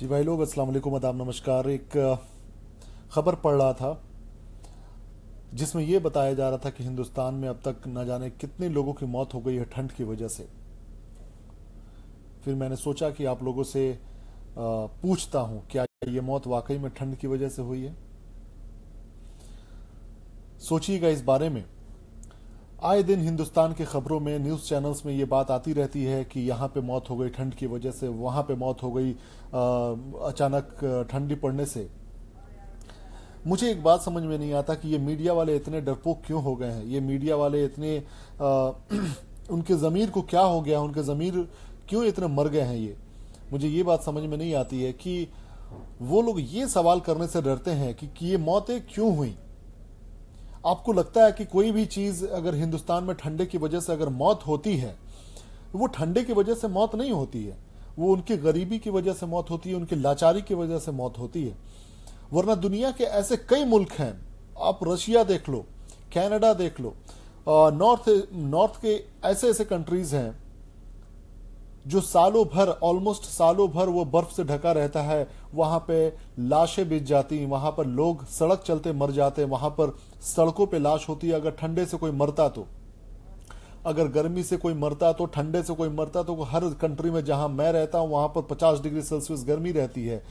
जी भाई लोग अस्सलाम वालेकुम अदाब नमस्कार एक ख़बर पढ़ रहा था जिसमें यह बताया जा रहा था कि हिंदुस्तान में अब तक ना जाने कितने लोगों की मौत हो गई है ठंड की वजह से फिर मैंने सोचा कि आप लोगों से पूछता हूं क्या ये मौत वाकई में ठंड की वजह से हुई है सोचिएगा इस बारे में आए दिन हिंदुस्तान के खबरों में न्यूज़ चैनल्स में ये बात आती रहती है कि यहाँ पे मौत हो गई ठंड की वजह से वहां पे मौत हो गई अचानक ठंडी पड़ने से मुझे एक बात समझ में नहीं आता कि ये मीडिया वाले इतने डरपोक क्यों हो गए हैं ये मीडिया वाले इतने आ, उनके ज़मीर को क्या हो गया उनके ज़मीर क्यों इतने मर गए हैं ये मुझे ये बात समझ में नहीं आती है कि वो लोग ये सवाल करने से डरते हैं कि, कि ये मौतें क्यों हुई आपको लगता है कि कोई भी चीज़ अगर हिंदुस्तान में ठंडे की वजह से अगर मौत होती है वो ठंडे की वजह से मौत नहीं होती है वो उनकी गरीबी की वजह से मौत होती है उनकी लाचारी की वजह से मौत होती है वरना दुनिया के ऐसे कई मुल्क हैं आप रशिया देख लो कैनेडा देख लो नॉर्थ नॉर्थ के ऐसे ऐसे कंट्रीज हैं जो सालों भर ऑलमोस्ट सालों भर वो बर्फ से ढका रहता है वहां पे लाशें बिछ जाती वहां पर लोग सड़क चलते मर जाते वहां पर सड़कों पे लाश होती है अगर ठंडे से कोई मरता तो अगर गर्मी से कोई मरता तो ठंडे से कोई मरता तो हर कंट्री में जहां मैं रहता हूं वहां पर 50 डिग्री सेल्सियस गर्मी रहती है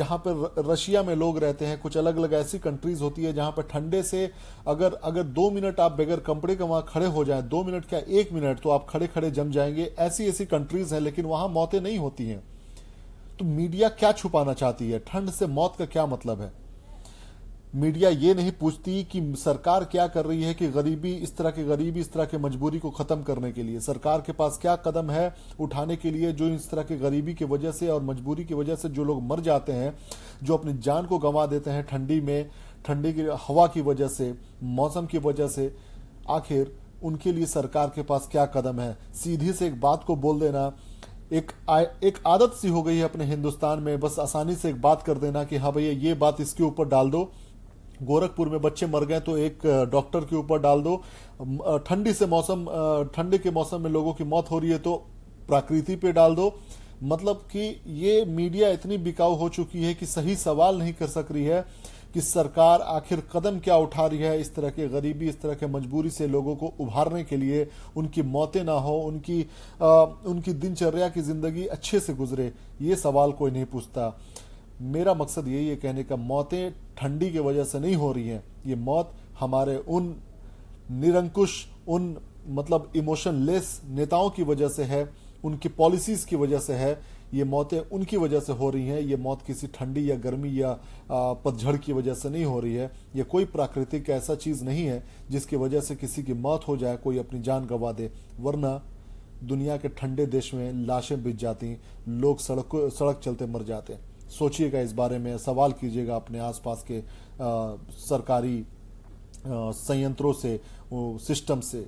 जहां पर रशिया में लोग रहते हैं कुछ अलग अलग ऐसी कंट्रीज होती है जहां पर ठंडे से अगर अगर दो मिनट आप बगैर कपड़े के वहां खड़े हो जाए दो मिनट क्या एक मिनट तो आप खड़े खड़े जम जाएंगे ऐसी ऐसी कंट्रीज हैं लेकिन वहां मौतें नहीं होती हैं तो मीडिया क्या छुपाना चाहती है ठंड से मौत का क्या मतलब है मीडिया ये नहीं पूछती कि सरकार क्या कर रही है कि गरीबी इस तरह की गरीबी इस तरह की मजबूरी को खत्म करने के लिए सरकार के पास क्या कदम है उठाने के लिए जो इस तरह की गरीबी की वजह से और मजबूरी की वजह से जो लोग मर जाते हैं जो अपनी जान को गंवा देते हैं ठंडी में ठंडी की हवा की वजह से मौसम की वजह से आखिर उनके लिए सरकार के पास क्या कदम है सीधी से एक बात को बोल देना एक आ, एक आदत सी हो गई है अपने हिंदुस्तान में बस आसानी से एक बात कर देना कि हाँ भैया ये बात इसके ऊपर डाल दो गोरखपुर में बच्चे मर गए तो एक डॉक्टर के ऊपर डाल दो ठंडी से मौसम ठंडी के मौसम में लोगों की मौत हो रही है तो प्रकृति पे डाल दो मतलब कि ये मीडिया इतनी बिकाऊ हो चुकी है कि सही सवाल नहीं कर सक रही है कि सरकार आखिर कदम क्या उठा रही है इस तरह के गरीबी इस तरह के मजबूरी से लोगों को उभारने के लिए उनकी मौतें ना हो उनकी आ, उनकी दिनचर्या की जिंदगी अच्छे से गुजरे ये सवाल कोई नहीं पूछता मेरा मकसद यही है कहने का मौतें ठंडी की वजह से नहीं हो रही हैं ये मौत हमारे उन निरंकुश उन मतलब इमोशनलेस नेताओं की वजह से है उनकी पॉलिसीज़ की वजह से है ये मौतें उनकी वजह से हो रही हैं ये मौत किसी ठंडी या गर्मी या पतझड़ की वजह से नहीं हो रही है ये कोई प्राकृतिक ऐसा चीज़ नहीं है जिसकी वजह से किसी की मौत हो जाए कोई अपनी जान गंवा दे वरना दुनिया के ठंडे देश में लाशें बिछ जाती लोग सड़क सड़क चलते मर जाते हैं सोचिएगा इस बारे में सवाल कीजिएगा अपने आसपास के आ, सरकारी संयंत्रों से सिस्टम से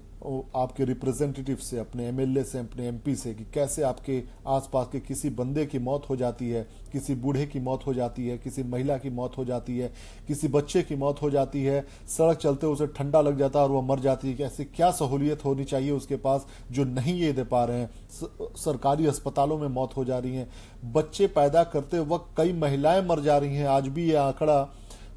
आपके रिप्रेजेंटेटिव से अपने एमएलए से अपने एमपी से कि कैसे आपके आसपास के किसी बंदे की मौत हो जाती है किसी बूढ़े की मौत हो जाती है किसी महिला की मौत हो जाती है किसी बच्चे की मौत हो जाती है सड़क चलते उसे ठंडा लग जाता है और वह मर जाती है ऐसी क्या सहूलियत होनी चाहिए उसके पास जो नहीं ये दे पा रहे हैं सरकारी अस्पतालों में मौत हो जा रही है बच्चे पैदा करते वक्त कई महिलाएं मर जा रही हैं आज भी ये आंकड़ा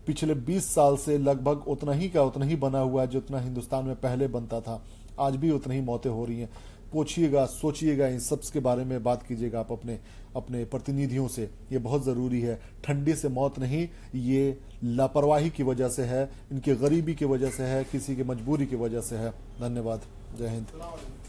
पिछले 20 साल से लगभग उतना ही का उतना ही बना हुआ है जितना हिंदुस्तान में पहले बनता था आज भी उतनी ही मौतें हो रही हैं पूछिएगा सोचिएगा इन सब के बारे में बात कीजिएगा आप अपने अपने प्रतिनिधियों से ये बहुत ज़रूरी है ठंडी से मौत नहीं ये लापरवाही की वजह से है इनके गरीबी की वजह से है किसी की मजबूरी की वजह से है धन्यवाद जय हिंद